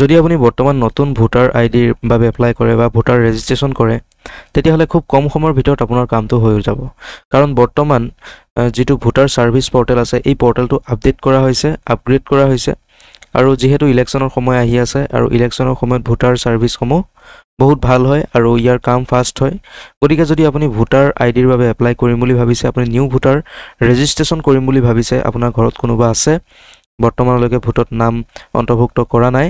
যদি আপুনি বৰ্তমান নতুন ভোটাৰ আইডিৰ বাবে এপ্লাই কৰে বা ভোটাৰ ৰেজিষ্ট্ৰেশ্যন কৰে তেতিয়াহ'লে খুব কম সময়ৰ ভিতৰত আপোনাৰ কামটো হৈ যাব কাৰণ বৰ্তমান যিটো ভোটাৰ ছাৰ্ভিচ পৰ্টেল আছে এই পৰ্টেলটো আপডেট কৰা হৈছে আপগ্ৰেড কৰা হৈছে আৰু যিহেতু ইলেকশ্যনৰ সময় আহি আছে আৰু ইলেকশ্যনৰ সময়ত ভোটাৰ ছাৰ্ভিচসমূহ বহুত ভাল হয় আৰু ইয়াৰ কাম ফাষ্ট হয় গতিকে যদি আপুনি ভোটাৰ আইডিৰ বাবে এপ্লাই কৰিম বুলি ভাবিছে আপুনি নিউ ভোটাৰ ৰেজিষ্ট্ৰেশ্যন কৰিম বুলি ভাবিছে আপোনাৰ ঘৰত কোনোবা আছে বৰ্তমানলৈকে ভোটত নাম অন্তৰ্ভুক্ত কৰা নাই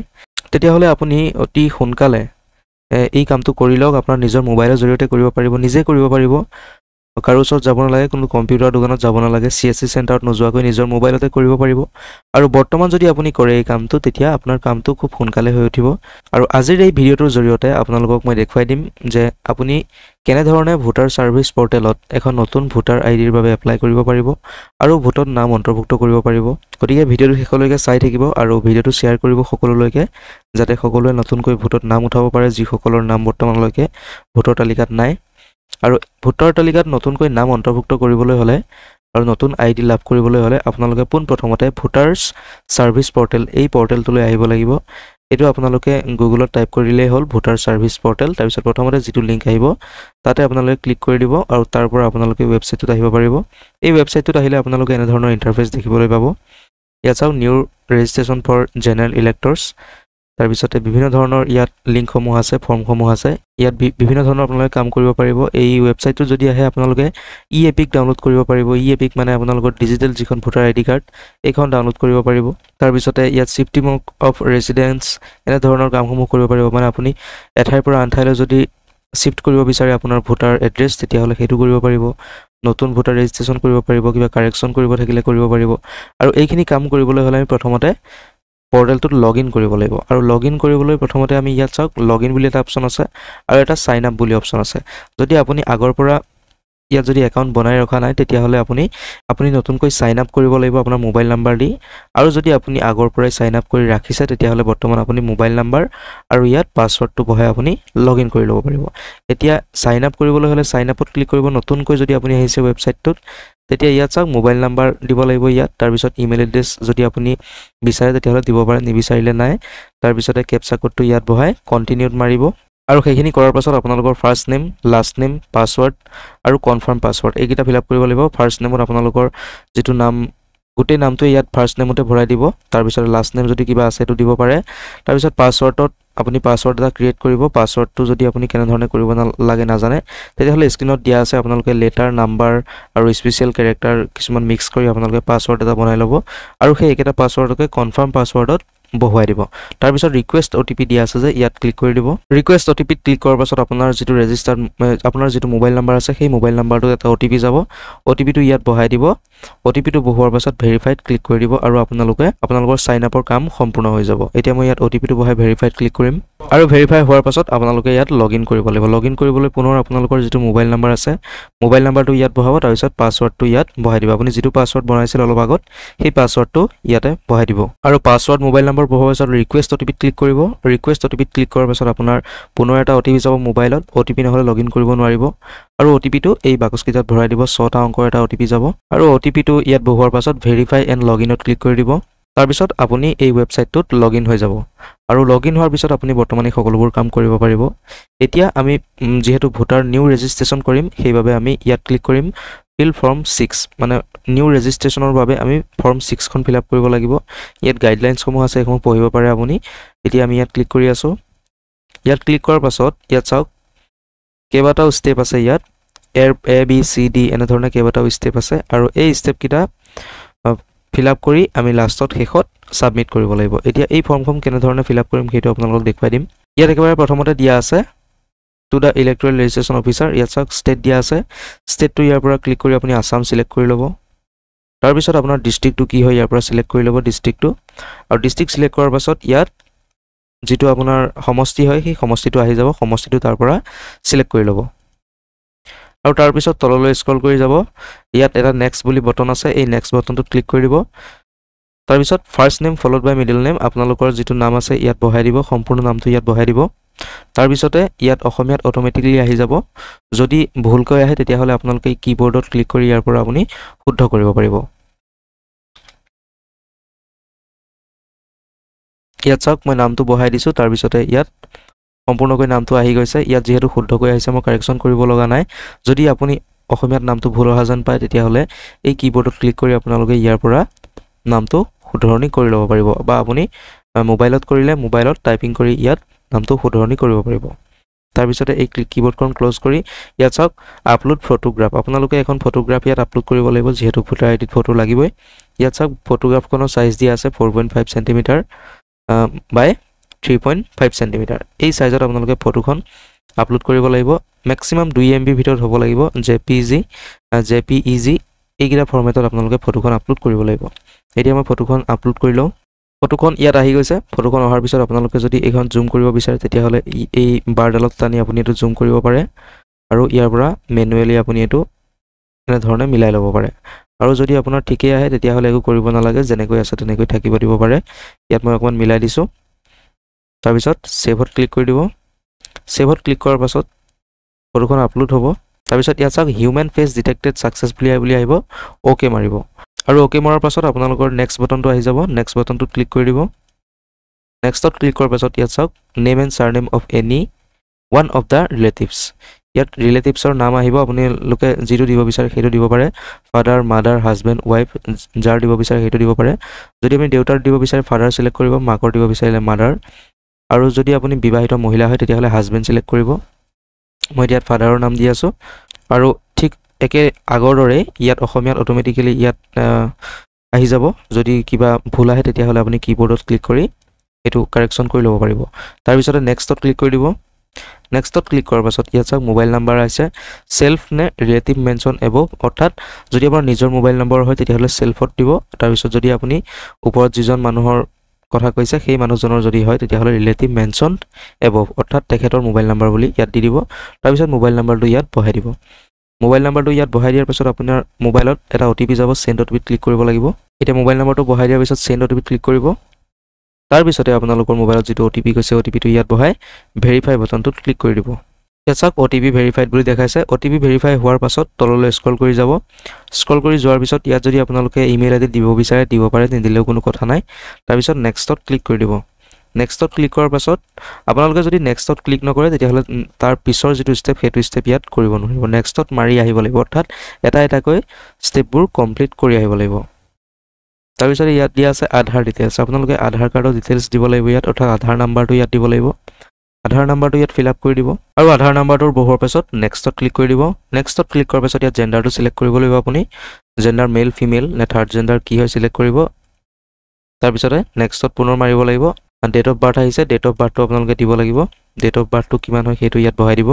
তেতিয়াহ'লে আপুনি অতি সোনকালে এই কামটো কৰি লওক আপোনাৰ নিজৰ মোবাইলৰ জৰিয়তে কৰিব পাৰিব নিজে কৰিব পাৰিব কাৰো ওচৰত যাব নালাগে কোনো কম্পিউটাৰ দোকানত যাব নালাগে চি এছ চি চেণ্টাৰত নোযোৱাকৈ নিজৰ মোবাইলতে কৰিব পাৰিব আৰু বৰ্তমান যদি আপুনি কৰে এই কামটো তেতিয়া আপোনাৰ কামটো খুব সোনকালে হৈ উঠিব আৰু আজিৰ এই ভিডিঅ'টোৰ জৰিয়তে আপোনালোকক মই দেখুৱাই দিম যে আপুনি কেনেধৰণে ভোটাৰ ছাৰ্ভিচ পৰ্টেলত এখন নতুন ভোটাৰ আই ডিৰ বাবে এপ্লাই কৰিব পাৰিব আৰু ভোটত নাম অন্তৰ্ভুক্ত কৰিব পাৰিব গতিকে ভিডিঅ'টো শেষলৈকে চাই থাকিব আৰু ভিডিঅ'টো শ্বেয়াৰ কৰিব সকলোলৈকে যাতে সকলোৱে নতুনকৈ ভোটত নাম উঠাব পাৰে যিসকলৰ নাম বৰ্তমানলৈকে ভোটৰ তালিকাত নাই আৰু ভোটাৰ তালিকাত নতুনকৈ নাম অন্তৰ্ভুক্ত কৰিবলৈ হ'লে আৰু নতুন আই ডি লাভ কৰিবলৈ হ'লে আপোনালোকে পোনপ্ৰথমতে ভোটাৰ্ছ ছাৰ্ভিচ পৰ্টেল এই পৰ্টেলটোলৈ আহিব লাগিব এইটো আপোনালোকে গুগলত টাইপ কৰিলেই হ'ল ভোটাৰ ছাৰ্ভিচ পৰ্টেল তাৰপিছত প্ৰথমতে যিটো লিংক আহিব তাতে আপোনালোকে ক্লিক কৰি দিব আৰু তাৰ পৰা আপোনালোকে ৱেবছাইটটোত আহিব পাৰিব এই ৱেবছাইটটোত আহিলে আপোনালোকে এনেধৰণৰ ইণ্টাৰফেচ দেখিবলৈ পাব ইয়াত চাওক new registration for general electors তাৰপিছতে বিভিন্ন ধৰণৰ ইয়াত লিংকসমূহ আছে ফৰ্মসমূহ আছে ইয়াত বিভিন্ন ধৰণৰ আপোনালোকে কাম কৰিব পাৰিব এই ৱেবছাইটটো যদি আহে আপোনালোকে ই এপিক ডাউনলোড কৰিব পাৰিব ই এপিক মানে আপোনালোকৰ ডিজিটেল যিখন ভোটাৰ আইডি কাৰ্ড এইখন ডাউনলোড কৰিব পাৰিব তাৰপিছতে ইয়াত চিফটি মক অফ ৰেচিডেঞ্চ এনেধৰণৰ কামসমূহ কৰিব পাৰিব মানে আপুনি এঠাইৰ পৰা আন ঠাইলৈ যদি শ্বিফ্ট কৰিব বিচাৰে আপোনাৰ ভোটাৰ এড্ৰেছ তেতিয়াহ'লে সেইটো কৰিব পাৰিব নতুন ভোটাৰ ৰেজিষ্ট্ৰেশ্যন কৰিব পাৰিব কিবা কাৰেকশ্যন কৰিব থাকিলে কৰিব পাৰিব আৰু এইখিনি কাম কৰিবলৈ হ'লে আমি প্ৰথমতে পৰ্টেলটোত লগ ইন কৰিব লাগিব আৰু লগ ইন কৰিবলৈ প্ৰথমতে আমি ইয়াত চাওক লগ ইন বুলি এটা অপশ্যন আছে আৰু এটা চাইন আপ বুলি অপশ্যন আছে যদি আপুনি আগৰ পৰা ইয়াত যদি একাউণ্ট বনাই ৰখা নাই তেতিয়াহ'লে আপুনি আপুনি নতুনকৈ চাইন আপ কৰিব লাগিব আপোনাৰ মোবাইল নাম্বাৰ দি আৰু যদি আপুনি আগৰ পৰাই চাইন আপ কৰি ৰাখিছে তেতিয়াহ'লে বৰ্তমান আপুনি মোবাইল নাম্বাৰ আৰু ইয়াত পাছৱৰ্ডটো বহাই আপুনি লগ ইন কৰি ল'ব পাৰিব এতিয়া চাইন আপ কৰিবলৈ হ'লে চাইন আপত ক্লিক কৰিব নতুনকৈ যদি আপুনি আহিছে ৱেবছাইটটোত তেতিয়া ইয়াত চাওক মোবাইল নাম্বাৰ দিব লাগিব ইয়াত তাৰপিছত ইমেইল এড্ৰেছ যদি আপুনি বিচাৰে তেতিয়াহ'লে দিব পাৰে নিবিচাৰিলে নাই তাৰপিছতে কেপচা কোডটো ইয়াত বহাই কণ্টিনিউত মাৰিব আৰু সেইখিনি কৰাৰ পাছত আপোনালোকৰ first name last name password আৰু কনফাৰ্ম পাছৱৰ্ড এইকেইটা ফিল আপ কৰিব লাগিব ফাৰ্ষ্ট নেমত আপোনালোকৰ যিটো নাম গোটেই নামটোৱে ইয়াত ফাৰ্ষ্ট নেমতে ভৰাই দিব তাৰপিছত লাষ্ট নেম যদি কিবা আছে সেইটো দিব পাৰে তাৰপিছত পাছৱৰ্ডত আপুনি পাছৱৰ্ড এটা ক্ৰিয়েট কৰিব পাছৱৰ্ডটো যদি আপুনি কেনেধৰণে কৰিব লাগে নাজানে তেতিয়াহ'লে স্ক্ৰীণত দিয়া আছে আপোনালোকে লেটাৰ নাম্বাৰ আৰু স্পেচিয়েল কেৰেক্টাৰ কিছুমান মিক্স কৰি আপোনালোকে পাছৱৰ্ড এটা বনাই ল'ব আৰু সেই একেটা পাছৱৰ্ডকে কনফাৰ্ম পাছৱৰ্ডত বহুৱাই দিব তাৰপিছত ৰিকুৱেষ্ট অ' টি পি দিয়া আছে যে ইয়াত ক্লিক কৰি দিব ৰিকুৱেষ্ট অ' টি পিত ক্লিক কৰাৰ পাছত আপোনাৰ যিটো ৰেজিষ্টাৰ আপোনাৰ যিটো মোবাইল নাম্বাৰ আছে সেই মোবাইল নাম্বাৰটোত এটা অ' টি পি যাব অ' টি পিটো ইয়াত বহাই দিব অটিপিটো বহোৱাৰ পাছত ভেৰিফাইড ক্লিক কৰি দিব আৰু আপোনালোকে আপোনালোকৰ চাইন আপৰ কাম সম্পূৰ্ণ হৈ যাব এতিয়া মই ইয়াত অটিপিটো বহাই ভেৰিফাইড ক্লিক কৰিম আৰু ভেৰিফাই হোৱাৰ পাছত আপোনালোকে ইয়াত লগ ইন কৰিব লাগিব লগ ইন কৰিবলৈ পুনৰ আপোনালোকৰ যিটো মোবাইল নাম্বাৰ আছে মোবাইল নাম্বাৰটো ইয়াত বহাব তাৰপিছত পাছৱৰ্ডটো ইয়াত বহাই দিব আপুনি যিটো পাছৱৰ্ড বনাইছিল অলপ আগত সেই পাছৱৰ্ডটো ইয়াতে বহাই দিব আৰু পাছৱৰ্ড মোবাইল নাম্বাৰ বহোৱাৰ পাছত ৰিকুৱেষ্ট অটিপিত ক্লিক কৰিব ৰিকুৱেষ্ট অটিপিত ক্লিক কৰাৰ পাছত আপোনাৰ পুনৰ এটা অটিপি যাব মোবাইলত অটিপি নহ'লে লগ ইন কৰিব নোৱাৰিব আৰু অ'টিপিটো এই বাকচকেইটাত ভৰাই দিব ছটা অংকৰ এটা অ'টিপি যাব আৰু অ'টিপিটো ইয়াত বহোৱাৰ পাছত ভেৰিফাই এণ্ড লগ ইনত ক্লিক কৰি দিব তাৰপিছত আপুনি এই ৱেবছাইটটোত লগ ইন হৈ যাব আৰু লগ ইন হোৱাৰ পিছত আপুনি বৰ্তমান এই সকলোবোৰ কাম কৰিব পাৰিব এতিয়া আমি যিহেতু ভোটাৰ নিউ ৰেজিষ্ট্ৰেশ্যন কৰিম সেইবাবে আমি ইয়াত ক্লিক কৰিম ফিল ফৰ্ম ছিক্স মানে নিউ ৰেজিষ্ট্ৰেশ্যনৰ বাবে আমি ফৰ্ম ছিক্সখন ফিল আপ কৰিব লাগিব ইয়াত গাইডলাইনছসমূহ আছে সেইসমূহ পঢ়িব পাৰে আপুনি এতিয়া আমি ইয়াত ক্লিক কৰি আছোঁ ইয়াত ক্লিক কৰাৰ পাছত ইয়াত চাওক কেইবাটাও ষ্টেপ আছে ইয়াত A A B C D এনেধৰণে কেইবাটাও ষ্টেপ আছে আৰু এই ষ্টেপকেইটা ফিল আপ কৰি আমি লাষ্টত শেষত ছাবমিট কৰিব লাগিব এতিয়া এই ফৰ্মখন কেনেধৰণে ফিল আপ কৰিম সেইটো আপোনালোকক দেখুৱাই দিম ইয়াত একেবাৰে প্ৰথমতে দিয়া আছে to the electoral registration officer ইয়াত চাওক ষ্টেট দিয়া আছে ষ্টেটটো ইয়াৰ পৰা ক্লিক কৰি আপুনি আছাম চিলেক্ট কৰি ল'ব তাৰপিছত আপোনাৰ ডিষ্ট্ৰিক্টটো কি হয় ইয়াৰ পৰা চিলেক্ট কৰি ল'ব ডিষ্ট্ৰিক্টটো আৰু ডিষ্ট্ৰিক্ট চিলেক্ট কৰাৰ পাছত ইয়াত যিটো আপোনাৰ সমষ্টি হয় সেই সমষ্টিটো আহি যাব সমষ্টিটো তাৰ পৰা ছিলেক্ট কৰি ল'ব আৰু তাৰপিছত তললৈ স্ক্ৰল কৰি যাব ইয়াত এটা নেক্সট বুলি বটন আছে এই নেক্সট বটনটোত ক্লিক কৰি দিব তাৰপিছত first name followed by middle name আপোনালোকৰ যিটো নাম আছে ইয়াত বহাই দিব সম্পূৰ্ণ নামটো ইয়াত বহাই দিব তাৰপিছতে ইয়াত অসমীয়াত অট'মেটিকেলি আহি যাব যদি ভুলকৈ আহে তেতিয়াহ'লে আপোনালোকে কীবৰ্ডত ক্লিক কৰি ইয়াৰ পৰা আপুনি শুদ্ধ কৰিব পাৰিব ইয়াত চাওক মই নামটো বহাই দিছোঁ তাৰপিছতে ইয়াত সম্পূৰ্ণকৈ নামটো আহি গৈছে ইয়াত যিহেতু শুদ্ধকৈ আহিছে মই কাৰেকশ্যন কৰিব লগা নাই যদি আপুনি অসমীয়াত নামটো ভুল অহা যেন পায় তেতিয়াহ'লে এই কীবৰ্ডত ক্লিক কৰি আপোনালোকে ইয়াৰ পৰা নামটো শুধৰণি কৰি ল'ব পাৰিব বা আপুনি মোবাইলত কৰিলে মোবাইলত টাইপিং কৰি ইয়াত নামটো শুধৰণি কৰিব পাৰিব তাৰপিছতে এই কীবৰ্ডখন ক্ল'জ কৰি ইয়াত চাওক আপলোড ফটোগ্ৰাফ আপোনালোকে এখন ফটোগ্ৰাফ ইয়াত আপলোড কৰিব লাগিব যিহেতু ভোটাৰ আই ডিত ফটো লাগিবই ইয়াত চাওক ফটোগ্ৰাফখনৰ চাইজ দিয়া আছে four point five centimetre by three point five centimetre এই চাইজত আপোনালোকে ফটোখন আপলোড কৰিব লাগিব মেক্সিমাম দুই এম বিৰ ভিতৰত হ'ব লাগিব J P G J P E G এইকেইটা ফৰ্মেটত আপোনালোকে ফটোখন আপলোড কৰিব লাগিব এতিয়া মই ফটোখন আপলোড কৰি লওঁ ফটোখন ইয়াত আহি গৈছে ফটোখন অহাৰ পিছত আপোনালোকে যদি এইখন জুম কৰিব বিচাৰে তেতিয়াহ'লে এই বাৰডালত টানি আপুনি এইটো জুম কৰিব পাৰে আৰু ইয়াৰ পৰা মেনুৱেলি আপুনি এইটো এনেধৰণে মিলাই ল'ব পাৰে আৰু যদি আপোনাৰ ঠিকেই আহে তেতিয়াহ'লে একো কৰিব নালাগে যেনেকৈ আছে তেনেকৈ থাকিব দিব পাৰে ইয়াত মই অকণমান মিলাই দিছোঁ তাৰপিছত ছেভত ক্লিক কৰি দিব ছেভত ক্লিক কৰাৰ পাছত ফটোখন আপলোড হ'ব তাৰপিছত ইয়াত চাওক হিউমেন ফেচ ডিটেক্টেড ছাকচেছ বুলি বুলি আহিব অ'কে মাৰিব আৰু অ'কে মৰাৰ পাছত আপোনালোকৰ নেক্সট বটনটো আহি যাব নেক্সট বটনটোত ক্লিক কৰি দিব নেক্সটত ক্লিক কৰাৰ পাছত ইয়াত চাওক name and surname of any one of the relatives ইয়াত ৰিলেটিভছৰ নাম আহিব আপোনালোকে যিটো দিব বিচাৰে সেইটো দিব পাৰে ফাদাৰ মাদাৰ হাজবেণ্ড ৱাইফ যাৰ দিব বিচাৰে সেইটো দিব পাৰে যদি আপুনি দেউতাৰ দিব বিচাৰে ফাদাৰ চিলেক্ট কৰিব মাকৰ দিব বিচাৰিলে মাদাৰ আৰু যদি আপুনি বিবাহিত মহিলা হয় তেতিয়াহ'লে হাজবেণ্ড চিলেক্ট কৰিব মই ইয়াত ফাদাৰৰ নাম দি আছোঁ আৰু ঠিক একে আগৰ দৰে ইয়াত অসমীয়াত অট'মেটিকেলি ইয়াত আহি যাব যদি কিবা ভুল আহে তেতিয়াহ'লে আপুনি কীবৰ্ডত ক্লিক কৰি এইটো কাৰেকশ্যন কৰি ল'ব পাৰিব তাৰপিছতে নেক্সটত ক্লিক কৰি দিব নেক্সটত ক্লিক কৰাৰ পাছত ইয়াত চাওক মোবাইল নাম্বাৰ আছে চেল্ফ নে ৰিলেটিভ মেনশ্যন এবভ অৰ্থাৎ যদি আপোনাৰ নিজৰ মোবাইল নম্বৰ হয় তেতিয়াহ'লে চেল্ফত দিব তাৰপিছত যদি আপুনি ওপৰত যিজন মানুহৰ কথা কৈছে সেই মানুহজনৰ যদি হয় তেতিয়াহ'লে ৰিলেটিভ মেনশ্যন এবভ অৰ্থাৎ তেখেতৰ মোবাইল নাম্বাৰ বুলি ইয়াত দি দিব তাৰপিছত মোবাইল নাম্বাৰটো ইয়াত বহাই দিব মোবাইল নাম্বাৰটো ইয়াত বহাই দিয়াৰ পিছত আপোনাৰ মোবাইলত এটা অ' টি পি যাব চেণ্ড অ' টি পিত ক্লিক কৰিব লাগিব এতিয়া মোবাইল নাম্বাৰটো বহাই দিয়াৰ পিছত চেণ্ড অ' টি পিত ক্লিক কৰিব তাৰপিছতে আপোনালোকৰ মোবাইলত যিটো অ' টি পি গৈছে অ' টি পিটো ইয়াত বহাই ভেৰিফাই বটনটোত ক্লিক কৰি দিব এতিয়া চাওক অ' টি পি ভেৰিফাইড বুলি দেখাইছে অ' টি পি ভেৰিফাই হোৱাৰ পাছত তললৈ স্ক্ৰল কৰি যাব স্ক্ৰল কৰি যোৱাৰ পিছত ইয়াত যদি আপোনালোকে ইমেইল আই ডি দিব বিচাৰে দিব পাৰে নিদিলেও কোনো কথা নাই তাৰপিছত নেক্সটত ক্লিক কৰি দিব নেক্সটত ক্লিক কৰাৰ পাছত আপোনালোকে যদি নেক্সটত ক্লিক নকৰে তেতিয়াহ'লে তাৰ পিছৰ যিটো ষ্টেপ সেইটো ষ্টেপ ইয়াত কৰিব নোৱাৰিব নেক্সটত মাৰি আহিব লাগিব অৰ্থাৎ এটা এটাকৈ ষ্টেপবোৰ কমপ্লিট কৰি আহিব লাগিব তাৰপিছত ইয়াত দিয়া আছে আধাৰ ডিটেইলছ আপোনালোকে আধাৰ কাৰ্ডৰ ডিটেইলছ দিব লাগিব ইয়াত অৰ্থাৎ আধাৰ নাম্বাৰটো ইয়াত দিব লাগিব আধাৰ নাম্বাৰটো ইয়াত ফিল আপ কৰি দিব আৰু আধাৰ নাম্বাৰটোৰ বহুৰ পাছত নেক্সটত ক্লিক কৰি দিব নেক্সটত ক্লিক কৰাৰ পাছত ইয়াত জেণ্ডাৰটো চিলেক্ট কৰিব লাগিব আপুনি জেণ্ডাৰ মেল ফিমেল নে থাৰ্ড জেণ্ডাৰ কি হয় চিলেক্ট কৰিব তাৰপিছতে নেক্সটত পুনৰ মাৰিব লাগিব ডেট অফ বাৰ্থ আহিছে ডেট অফ বাৰ্থটো আপোনালোকে দিব লাগিব ডেট অফ বাৰ্থটো কিমান হয় সেইটো ইয়াত বহাই দিব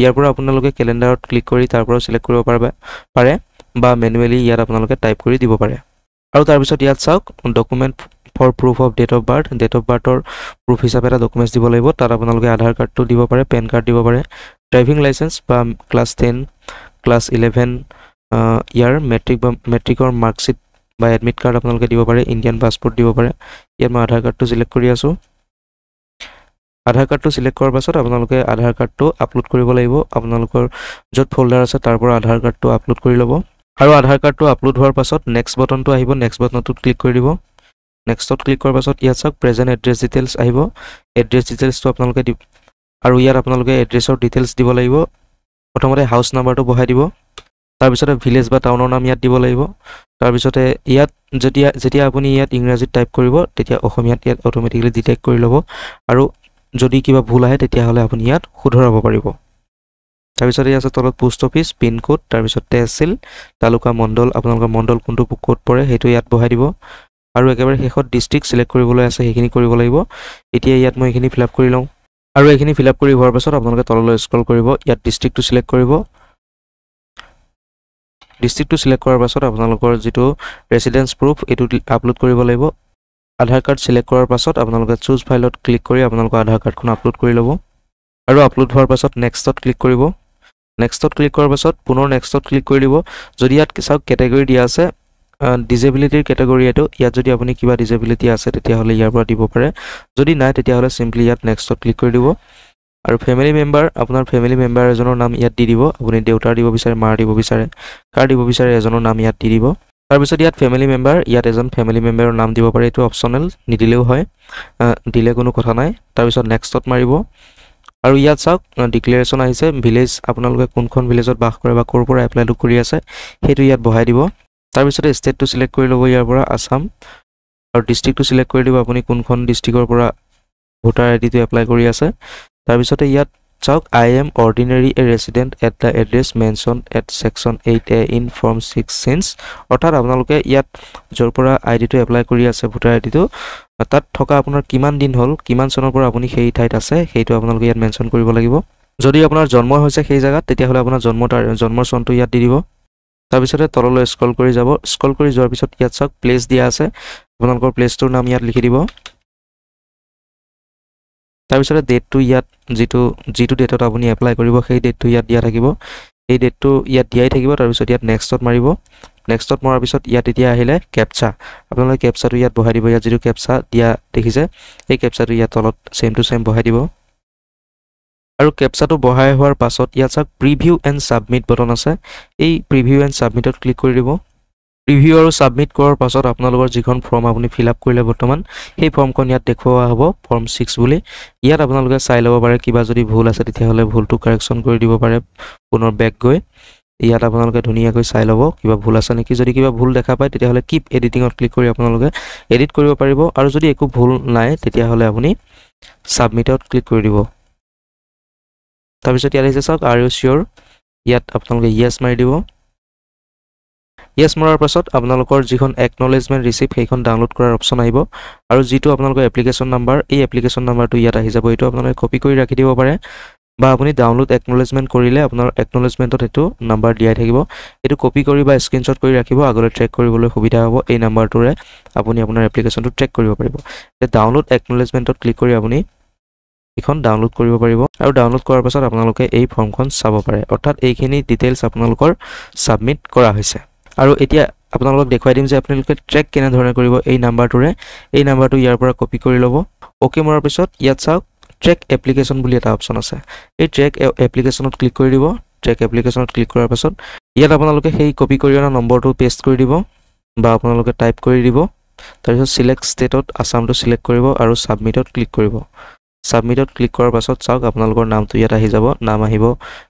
ইয়াৰ পৰা আপোনালোকে কেলেণ্ডাৰত ক্লিক কৰি তাৰ পৰাও চিলেক্ট কৰিব পাৰে বা মেনুৱেলি ইয়াত আপোনালোকে টাইপ কৰি দিব পাৰে আৰু তাৰপিছত ইয়াত চাওক document for proof of date of birth date of বাৰ্থৰ প্ৰুফ হিচাপে এটা ডকুমেণ্টছ দিব লাগিব তাত আপোনালোকে আধাৰ কাৰ্ডটো দিব পাৰে পেন কাৰ্ড দিব পাৰে ড্ৰাইভিং লাইচেন্স বা ক্লাছ টেন ক্লাছ ইলেভেন ইয়াৰ মেট্ৰিক বা মেট্ৰিকৰ মাৰ্কশ্বিট বা এডমিট কাৰ্ড আপোনালোকে দিব পাৰে ইণ্ডিয়ান পাছপৰ্ট দিব পাৰে ইয়াত মই আধাৰ কাৰ্ডটো চিলেক্ট কৰি আছোঁ আধাৰ কাৰ্ডটো চিলেক্ট কৰাৰ পাছত আপোনালোকে আধাৰ কাৰ্ডটো আপলোড কৰিব লাগিব আপোনালোকৰ য'ত ফল্ডাৰ আছে তাৰ পৰা আধাৰ কাৰ্ডটো আপলোড কৰি ল'ব আৰু আধাৰ কাৰ্ডটো আপলোড হোৱাৰ পাছত নেক্সট বটনটো আহিব নেক্সট বটনটোত ক্লিক কৰি দিব নেক্সটত ক্লিক কৰাৰ পাছত ইয়াত চাওক প্ৰেজেণ্ট এড্ৰেছ ডিটেইলছ আহিব এড্ৰেছ ডিটেইলছটো আপোনালোকে দি আৰু ইয়াত আপোনালোকে এড্ৰেছৰ ডিটেইলছ দিব লাগিব প্ৰথমতে হাউচ নাম্বাৰটো বহাই দিব তাৰপিছতে ভিলেজ বা টাউনৰ নাম ইয়াত দিব লাগিব তাৰপিছতে ইয়াত যেতিয়া যেতিয়া আপুনি ইয়াত ইংৰাজীত টাইপ কৰিব তেতিয়া অসমীয়াত ইয়াত অট'মেটিকেলি ডিটেক্ট কৰি ল'ব আৰু যদি কিবা ভুল আহে তেতিয়াহ'লে আপুনি ইয়াত শুধৰাব পাৰিব তাৰপিছত এই আছে তলত পোষ্ট অফিচ পিনক'ড তাৰপিছত তেহচিল তালুকা মণ্ডল আপোনালোকৰ মণ্ডল কোনটো ক'ত পৰে সেইটো ইয়াত বহাই দিব আৰু একেবাৰে শেষত ডিষ্ট্ৰিক্ট ছিলেক্ট কৰিবলৈ আছে সেইখিনি কৰিব লাগিব এতিয়া ইয়াত মই এইখিনি ফিল আপ কৰি লওঁ আৰু এইখিনি ফিল আপ কৰি হোৱাৰ পাছত আপোনালোকে তললৈ স্ক্ৰল কৰিব ইয়াত ডিষ্ট্ৰিক্টটো ছিলেক্ট কৰিব ডিষ্ট্ৰিক্টটো ছিলেক্ট কৰাৰ পাছত আপোনালোকৰ যিটো ৰেচিডেঞ্চ প্ৰুফ এইটো আপলোড কৰিব লাগিব আধাৰ কাৰ্ড ছিলেক্ট কৰাৰ পাছত আপোনালোকে চুজ ফাইলত ক্লিক কৰি আপোনালোকৰ আধাৰ কাৰ্ডখন আপলোড কৰি ল'ব আৰু আপলোড হোৱাৰ পাছত নেক্সটত ক্লিক কৰিব নেক্সটত ক্লিক কৰাৰ পাছত পুনৰ নেক্সটত ক্লিক কৰি দিব যদি ইয়াত চাওক কেটেগৰি দিয়া আছে ডিজেবিলিটিৰ কেটেগৰি এইটো ইয়াত যদি আপুনি কিবা ডিজেবিলিটি আছে তেতিয়াহ'লে ইয়াৰ পৰা দিব পাৰে যদি নাই তেতিয়াহ'লে চিম্পলি ইয়াত নেক্সটত ক্লিক কৰি দিব আৰু ফেমিলি মেম্বাৰ আপোনাৰ ফেমিলি মেম্বাৰ এজনৰ নাম ইয়াত দি দিব আপুনি দেউতাৰ দিব বিচাৰে মাৰ দিব বিচাৰে কাৰ দিব বিচাৰে এজনৰ নাম ইয়াত দি দিব তাৰপিছত ইয়াত ফেমিলি মেম্বাৰ ইয়াত এজন ফেমিলি মেম্বাৰৰ নাম দিব পাৰে এইটো অপশ্যনেল নিদিলেও হয় দিলে কোনো কথা নাই তাৰপিছত নেক্সটত মাৰিব আৰু ইয়াত চাওক ডিক্লেৰেশ্যন আহিছে ভিলেজ আপোনালোকে কোনখন ভিলেজত বাস কৰে বা ক'ৰ পৰা এপ্লাইটো কৰি আছে সেইটো ইয়াত বহাই দিব তাৰপিছতে ষ্টেটটো চিলেক্ট কৰি ল'ব ইয়াৰ পৰা আছাম আৰু ডিষ্ট্ৰিক্টটো চিলেক্ট কৰি দিব আপুনি কোনখন ডিষ্ট্ৰিক্টৰ পৰা ভোটাৰ আই ডিটো এপ্লাই কৰি আছে তাৰপিছতে ইয়াত চাওক I am ordinary a resident at the address mention at section eight A in form six since অৰ্থাৎ আপোনালোকে ইয়াত য'ৰ পৰা আই ডিটো এপ্লাই কৰি আছে ভোটাৰ আই ডিটো তাত থকা আপোনাৰ কিমান দিন হ'ল কিমান চনৰ পৰা আপুনি সেই ঠাইত আছে সেইটো আপোনালোকে ইয়াত মেনশ্যন কৰিব লাগিব যদি আপোনাৰ জন্ম হৈছে সেই জেগাত তেতিয়াহ'লে আপোনাৰ জন্ম তাৰ জন্মৰ চনটো ইয়াত দি দিব তাৰপিছতে তললৈ স্কল কৰি যাব স্কল কৰি যোৱাৰ পিছত ইয়াত চাওক প্লেচ দিয়া আছে আপোনালোকৰ প্লেচটোৰ নাম ইয়াত লিখি দিব তাৰপিছতে ডেটটো ইয়াত যিটো যিটো ডেটত আপুনি এপ্লাই কৰিব সেই ডেটটো ইয়াত দিয়া থাকিব সেই ডেটটো ইয়াত দিয়াই থাকিব তাৰপিছত ইয়াত নেক্সটত মাৰিব নেক্সটত মৰাৰ পিছত ইয়াত এতিয়া আহিলে কেপচা আপোনালোকে কেপচাটো ইয়াত বহাই দিব ইয়াত যিটো কেপচা দিয়া দেখিছে সেই কেপচাটো ইয়াত তলত চেম টু চেম বহাই দিব আৰু কেপচাটো বহাই হোৱাৰ পাছত ইয়াত চাওক প্ৰিভিউ এণ্ড ছাবমিট বটন আছে এই প্ৰিভিউ এণ্ড ছাবমিটত ক্লিক কৰি দিব ৰিভিউ আৰু ছাবমিট কৰাৰ পাছত আপোনালোকৰ যিখন ফৰ্ম আপুনি ফিল আপ কৰিলে বৰ্তমান সেই ফৰ্মখন ইয়াত দেখুওৱা হ'ব ফৰ্ম ছিক্স বুলি ইয়াত আপোনালোকে চাই ল'ব পাৰে কিবা যদি ভুল আছে তেতিয়াহ'লে ভুলটো কাৰেকশ্যন কৰি দিব পাৰে পুনৰ বেক গৈ ইয়াত আপোনালোকে ধুনীয়াকৈ চাই ল'ব কিবা ভুল আছে নেকি যদি কিবা ভুল দেখা পায় তেতিয়াহ'লে কিপ এডিটিঙত ক্লিক কৰি আপোনালোকে এডিট কৰিব পাৰিব আৰু যদি একো ভুল নাই তেতিয়াহ'লে আপুনি ছাবমিটত ক্লিক কৰি দিব তাৰপিছত ইয়াত আহিছে চাওক আৰ ইউ চিয়'ৰ ইয়াত আপোনালোকে ইয়েছ মাৰি দিব ইয়েছ মৰাৰ পাছত আপোনালোকৰ যিখন একনলেজমেণ্ট ৰিচিপ্ট সেইখন ডাউনলোড কৰাৰ অপশ্যন আহিব আৰু যিটো আপোনালোকৰ এপ্লিকেশ্যন নাম্বাৰ এই এপ্লিকেশ্যন নাম্বাৰটো ইয়াত আহি যাব এইটো আপোনালোকে কপি কৰি ৰাখি দিব পাৰে বা আপুনি ডাউনলোড একনলেজমেণ্ট কৰিলে আপোনাৰ একনলেজমেণ্টত সেইটো নাম্বাৰ দিয়াই থাকিব এইটো কপি কৰি বা স্ক্ৰীণশ্বট কৰি ৰাখিব আগলৈ ট্ৰেক কৰিবলৈ সুবিধা হ'ব এই নাম্বাৰটোৰে আপুনি আপোনাৰ এপ্লিকেশ্যনটো ট্ৰেক কৰিব পাৰিব এতিয়া ডাউনলোড একনলেজমেণ্টত ক্লিক কৰি আপুনি এইখন ডাউনলোড কৰিব পাৰিব আৰু ডাউনলোড কৰাৰ পাছত আপোনালোকে এই ফৰ্মখন চাব পাৰে অৰ্থাৎ এইখিনি ডিটেইলছ আপোনালোকৰ ছাবমিট কৰা হৈছে আৰু এতিয়া আপোনালোকক দেখুৱাই দিম যে আপোনালোকে ট্ৰেক কেনেধৰণে কৰিব এই নাম্বাৰটোৰে এই নাম্বাৰটো ইয়াৰ পৰা কপি কৰি ল'ব অ'কে মৰাৰ পিছত ইয়াত চাওক ট্ৰেক এপ্লিকেশ্যন বুলি এটা অপশ্যন আছে এই ট্ৰেক এপ্লিকেশ্যনত ক্লিক কৰি দিব ট্ৰেক এপ্লিকেশ্যনত ক্লিক কৰাৰ পাছত ইয়াত আপোনালোকে সেই কপি কৰি অনা নম্বৰটো পেষ্ট কৰি দিব বা আপোনালোকে টাইপ কৰি দিব তাৰপিছত চিলেক্ট ষ্টেটত আছামটো চিলেক্ট কৰিব আৰু ছাবমিটত ক্লিক কৰিব সাবমিটত ক্লিক কৰাৰ পাছত চাওক আপোনালোকৰ নামটো ইয়াত আহি যাব নাম আহিব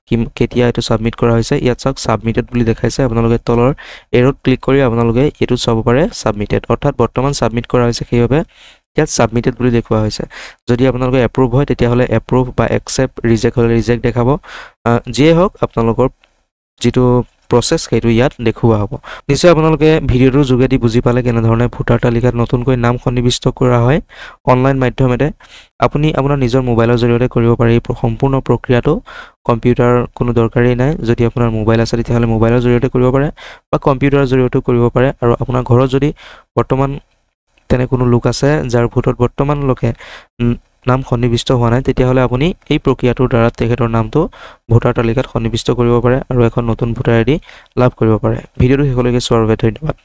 কি কেতিয়া এটো সাবমিট কৰা হৈছে ইয়াত চাওক সাবমিটেড বুলি দেখাইছে আপনাৰ তলৰ এৰত ক্লিক কৰি আপোনালোকে এই চাব পাৰে সাবমিটেড অৰ্থাৎ বৰ্তমান সাবমিট কৰা হৈছে সেইভাবে ইয়াত সাবমিটেড বুলি দেখা হৈছে যদি আপোনালোকে এপ্ৰুভ হয় তো এপ্ৰুভ বা একসেপ্ট ৰিজেক্ট হলে ৰিজেক্ট দেখাব যিয়ে হোক আপোনালোকৰ যদি প্ৰচেছ সেইটো ইয়াত দেখুওৱা হ'ব নিশ্চয় আপোনালোকে ভিডিঅ'টোৰ যোগেদি বুজি পালে কেনেধৰণে ভোটাৰ তালিকাত নতুনকৈ নাম সন্নিৱিষ্ট কৰা হয় অনলাইন মাধ্যমেৰে আপুনি আপোনাৰ নিজৰ মোবাইলৰ জৰিয়তে কৰিব পাৰে এই সম্পূৰ্ণ প্ৰক্ৰিয়াটো কম্পিউটাৰ কোনো দৰকাৰেই নাই যদি আপোনাৰ মোবাইল আছে তেতিয়াহ'লে মোবাইলৰ জৰিয়তে কৰিব পাৰে বা কম্পিউটাৰৰ জৰিয়তেও কৰিব পাৰে আৰু আপোনাৰ ঘৰত যদি বৰ্তমান তেনে কোনো লোক আছে যাৰ ভোটত বৰ্তমানলৈকে নাম সন্নিবিষ্ট হোৱা নাই তেতিয়াহ'লে আপুনি এই প্ৰক্ৰিয়াটোৰ দ্বাৰা তেখেতৰ নামটো ভোটাৰ তালিকাত সন্নিবিষ্ট কৰিব পাৰে আৰু এখন নতুন ভোটাৰ আই ডি লাভ কৰিব পাৰে ভিডিঅ'টো শেষলৈকে চোৱাৰ বাবে ধন্যবাদ